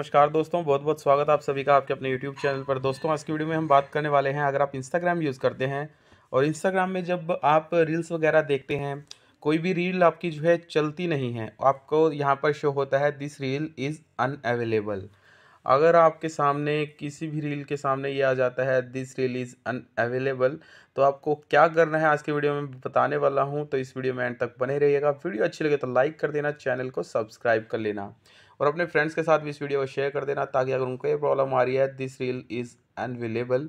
नमस्कार दोस्तों बहुत बहुत स्वागत आप सभी का आपके अपने यूट्यूब चैनल पर दोस्तों आज की वीडियो में हम बात करने वाले हैं अगर आप इंस्टाग्राम यूज़ करते हैं और इंस्टाग्राम में जब आप रील्स वगैरह देखते हैं कोई भी रील आपकी जो है चलती नहीं है आपको यहाँ पर शो होता है दिस रील इज़ अवेलेबल अगर आपके सामने किसी भी रील के सामने ये आ जाता है दिस रील इज़ अवेलेबल तो आपको क्या करना है आज के वीडियो में बताने वाला हूँ तो इस वीडियो में एंड तक बने रहिएगा वीडियो अच्छी लगे तो लाइक कर देना चैनल को सब्सक्राइब कर लेना और अपने फ्रेंड्स के साथ भी इस वीडियो को शेयर कर देना ताकि अगर उनको ये प्रॉब्लम आ रही है दिस रील इज़ अनवेलेबल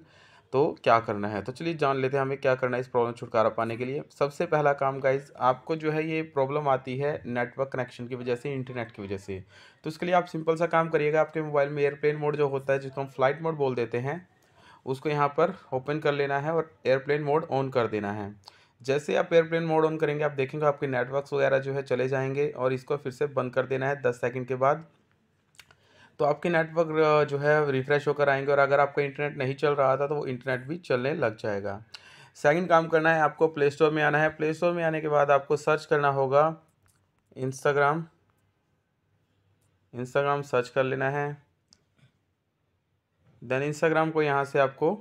तो क्या करना है तो चलिए जान लेते हैं हमें क्या करना है इस प्रॉब्लम छुटकारा पाने के लिए सबसे पहला काम गाइज आपको जो है ये प्रॉब्लम आती है नेटवर्क कनेक्शन की वजह से इंटरनेट की वजह से तो उसके लिए आप सिंपल सा काम करिएगा आपके मोबाइल में एयरप्लेन मोड जो होता है जिसको हम फ्लाइट मोड बोल देते हैं उसको यहाँ पर ओपन कर लेना है और एयरप्लेन मोड ऑन कर देना है जैसे आप एयरप्लेन मोड ऑन करेंगे आप देखेंगे आपके नेटवर्क्स वगैरह जो है चले जाएंगे और इसको फिर से बंद कर देना है दस सेकेंड के बाद तो आपके नेटवर्क जो है रिफ़्रेश होकर आएंगे और अगर आपका इंटरनेट नहीं चल रहा था तो वो इंटरनेट भी चलने लग जाएगा सेकंड काम करना है आपको प्ले स्टोर में आना है प्ले स्टोर में आने के बाद आपको सर्च करना होगा इंस्टाग्राम इंस्टाग्राम सर्च कर लेना है देन इंस्टाग्राम को यहाँ से आपको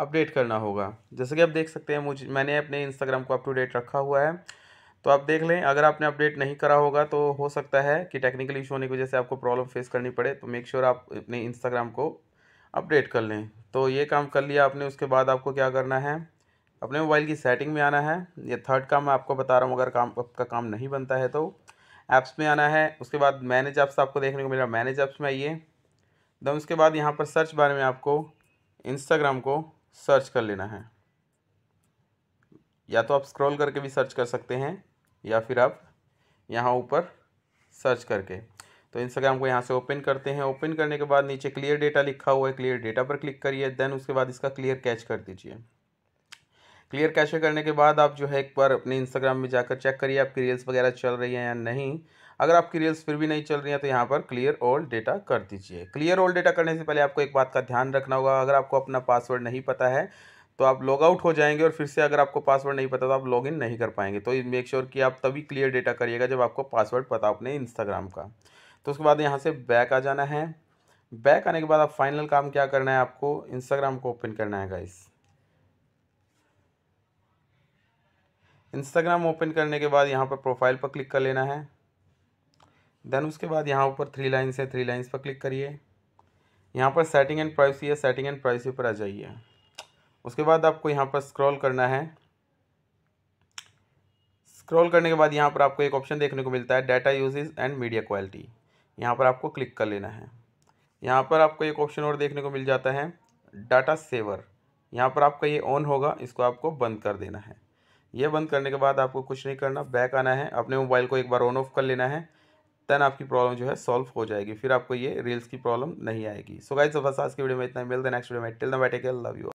अपडेट करना होगा जैसे कि आप देख सकते हैं मुझे मैंने अपने इंस्टाग्राम को अप टू डेट रखा हुआ है तो आप देख लें अगर आपने अपडेट नहीं करा होगा तो हो सकता है कि टेक्निकल इशू होने की वजह से आपको प्रॉब्लम फेस करनी पड़े तो मेक श्योर sure आप अपने इंस्टाग्राम को अपडेट कर लें तो ये काम कर लिया आपने उसके बाद आपको क्या करना है अपने मोबाइल की सेटिंग में आना है ये थर्ड काम मैं आपको बता रहा हूँ अगर काम आपका काम नहीं बनता है तो ऐप्स में आना है उसके बाद मैनेज ऐप्स आपको देखने को मिल रहा मैनेज ऐप्स में आइए दम उसके बाद यहाँ पर सर्च बारे में आपको इंस्टाग्राम को सर्च कर लेना है या तो आप स्क्रॉल करके भी सर्च कर सकते हैं या फिर आप यहाँ ऊपर सर्च करके तो इंस्टाग्राम को यहाँ से ओपन करते हैं ओपन करने के बाद नीचे क्लियर डेटा लिखा हुआ है क्लियर डेटा पर क्लिक करिए देन उसके बाद इसका क्लियर कैच कर दीजिए क्लियर कैश करने के बाद आप जो है एक बार अपने इंस्टाग्राम में जाकर चेक करिए आपकी रील्स वगैरह चल रही हैं या नहीं अगर आपकी रील्स फिर भी नहीं चल रही है तो यहाँ पर क्लियर ऑल डेटा कर दीजिए क्लियर ऑल डेटा करने से पहले आपको एक बात का ध्यान रखना होगा अगर आपको अपना पासवर्ड नहीं पता है तो आप लॉग आउट हो जाएंगे और फिर से अगर आपको पासवर्ड नहीं पता तो आप लॉगिन नहीं कर पाएंगे तो मेक श्योर sure कि आप तभी क्लियर डेटा करिएगा जब आपको पासवर्ड पता अपने इंस्टाग्राम का तो उसके बाद यहाँ से बैक आ जाना है बैक आने के बाद आप फाइनल काम क्या करना है आपको इंस्टाग्राम को ओपन करना है गाइस इंस्टाग्राम ओपन करने के बाद यहाँ पर प्रोफाइल पर क्लिक कर लेना है देन उसके बाद यहाँ ऊपर थ्री लाइन्स है थ्री लाइन्स पर क्लिक करिए यहाँ पर सेटिंग एंड प्राइवेसी है सेटिंग एंड प्राइवेसी पर आ जाइए उसके बाद आपको यहाँ पर स्क्रॉल करना है स्क्रॉल करने के बाद यहाँ पर आपको एक ऑप्शन देखने को मिलता है data usage and media quality यहाँ पर आपको क्लिक कर लेना है यहाँ पर आपको एक ऑप्शन और देखने को मिल जाता है डाटा सेवर यहाँ पर आपका ये ऑन होगा इसको आपको बंद कर देना है ये बंद करने के बाद आपको कुछ नहीं करना बैक आना है अपने मोबाइल को एक बार ऑन ऑफ कर लेना है देन आपकी प्रॉब्लम जो है सॉल्व हो जाएगी फिर आपको ये रील्स की प्रॉब्लम नहीं आएगी सो गाइज बस आज की वीडियो में इतना मिलते नेक्स्ट वीडियो में टिल द बैटे लव यू